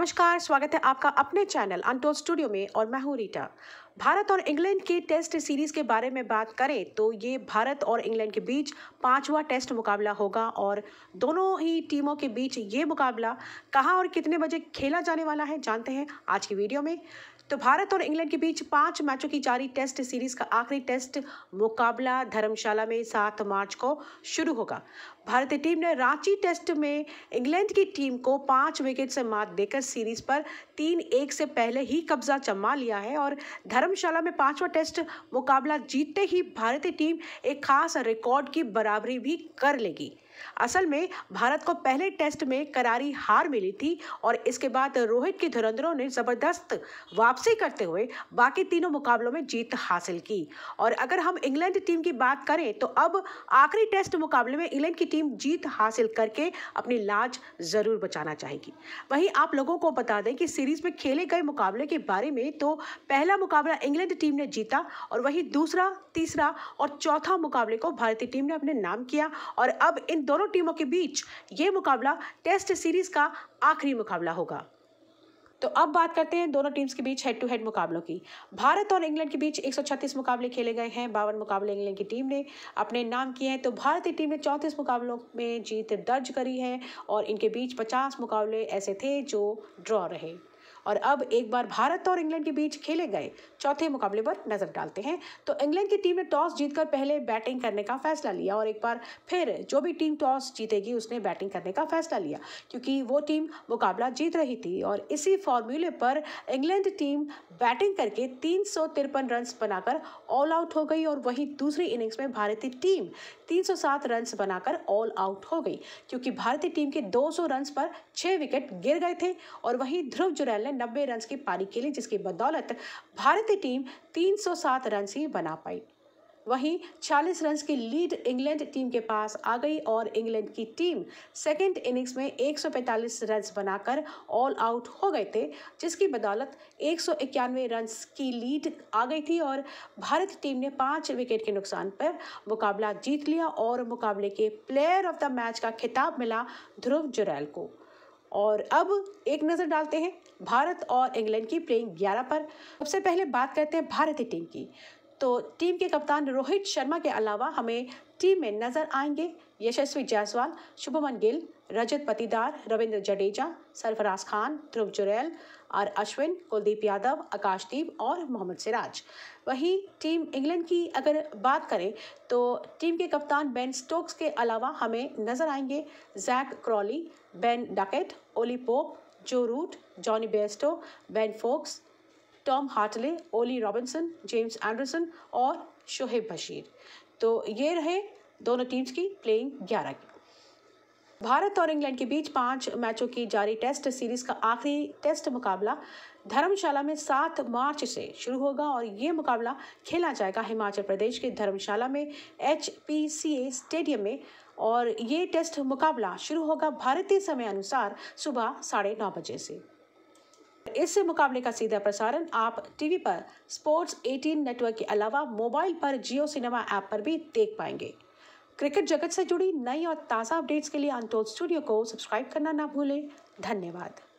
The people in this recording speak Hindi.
नमस्कार स्वागत है आपका अपने चैनल अनटोल स्टूडियो में और मैं हूं रीटा भारत और इंग्लैंड की टेस्ट सीरीज के बारे में बात करें तो ये भारत और इंग्लैंड के बीच पांचवा टेस्ट मुकाबला होगा और दोनों ही टीमों के बीच ये मुकाबला कहाँ और कितने बजे खेला जाने वाला है जानते हैं आज की वीडियो में तो भारत और इंग्लैंड के बीच पांच मैचों की जारी टेस्ट सीरीज का आखिरी टेस्ट मुकाबला धर्मशाला में सात मार्च को शुरू होगा भारतीय टीम ने रांची टेस्ट में इंग्लैंड की टीम को पाँच विकेट से मात देकर सीरीज पर तीन एक से पहले ही कब्जा जमा लिया है और धर्मशाला में पांचवा टेस्ट मुकाबला जीतते ही भारतीय टीम एक खास रिकॉर्ड की बराबरी भी कर लेगी असल में भारत को पहले टेस्ट में करारी हार मिली थी और इसके बाद रोहित के धुरंधरों ने जबरदस्त वापसी करते हुए बाकी तीनों मुकाबलों में जीत हासिल की और अगर हम इंग्लैंड टीम की बात करें तो अब आखिरी टेस्ट मुकाबले में इंग्लैंड की टीम जीत हासिल करके अपनी लाज ज़रूर बचाना चाहेगी वहीं आप लोगों को बता दें कि सीरीज में खेले गए मुकाबले के बारे में तो पहला मुकाबला इंग्लैंड टीम ने जीता और वहीं दूसरा तीसरा और चौथा मुकाबले को भारतीय टीम ने अपने नाम किया और अब इन दोनों टीमों के बीच ये मुकाबला टेस्ट सीरीज का आखिरी मुकाबला होगा तो अब बात करते हैं दोनों टीम्स के बीच हेड टू हेड मुकाबलों की भारत और इंग्लैंड के बीच 136 मुकाबले खेले गए हैं बावन मुकाबले इंग्लैंड की टीम ने अपने नाम किए हैं तो भारतीय टीम ने चौंतीस मुकाबलों में जीत दर्ज करी है और इनके बीच पचास मुकाबले ऐसे थे जो ड्रॉ रहे और अब एक बार भारत और इंग्लैंड के बीच खेले गए चौथे मुकाबले पर नजर डालते हैं तो इंग्लैंड की टीम ने टॉस जीतकर पहले बैटिंग करने का फैसला लिया और एक बार फिर जो भी टीम टॉस जीतेगी उसने बैटिंग करने का फैसला लिया क्योंकि वो टीम मुकाबला जीत रही थी और इसी फॉर्मूले पर इंग्लैंड टीम बैटिंग करके तीन रन बनाकर ऑल आउट हो गई और वहीं दूसरी इनिंग्स में भारतीय टीम सात रन बनाकर ऑल आउट हो गई क्योंकि भारतीय टीम के सौ रन पर छः विकेट गिर गए थे और वहीं ध्रुव जुरैल में नब्बे रन की पारी खेली जिसकी बदौलत भारतीय टीम 307 रन ही बना पाई वहीं 40 रन की लीड इंग्लैंड टीम के पास आ गई और इंग्लैंड की टीम सेकेंड इनिंग्स में 145 रन बनाकर ऑल आउट हो गए थे जिसकी बदौलत एक रन की लीड आ गई थी और भारत टीम ने पाँच विकेट के नुकसान पर मुकाबला जीत लिया और मुकाबले के प्लेयर ऑफ द मैच का खिताब मिला ध्रुव जुरैल को और अब एक नज़र डालते हैं भारत और इंग्लैंड की प्लेइंग ग्यारह पर सबसे पहले बात करते हैं भारतीय टीम की तो टीम के कप्तान रोहित शर्मा के अलावा हमें टीम में नजर आएंगे यशस्वी जायसवाल शुभमन गिल रजत पतिदार रविंद्र जडेजा सरफराज खान ध्रुव जुरैल और अश्विन कुलदीप यादव आकाशदीप और मोहम्मद सिराज वहीं टीम इंग्लैंड की अगर बात करें तो टीम के कप्तान बेन स्टोक्स के अलावा हमें नजर आएंगे Zak Crawley Ben Duckett Ollie Pope Joe Root Jonny Bairstow Ben Foakes Tom Hartley Ollie Robinson James Anderson और शोहेब बशीर तो ये रहे दोनों टीम्स की प्लेइंग ग्यारह की भारत और इंग्लैंड के बीच पांच मैचों की जारी टेस्ट सीरीज का आखिरी टेस्ट मुकाबला धर्मशाला में सात मार्च से शुरू होगा और ये मुकाबला खेला जाएगा हिमाचल प्रदेश के धर्मशाला में एच स्टेडियम में और ये टेस्ट मुकाबला शुरू होगा भारतीय समय अनुसार सुबह साढ़े नौ बजे से इस मुकाबले का सीधा प्रसारण आप टीवी पर स्पोर्ट्स 18 नेटवर्क के अलावा मोबाइल पर जियो सिनेमा ऐप पर भी देख पाएंगे क्रिकेट जगत से जुड़ी नई और ताज़ा अपडेट्स के लिए अनटोल स्टूडियो को सब्सक्राइब करना ना भूलें धन्यवाद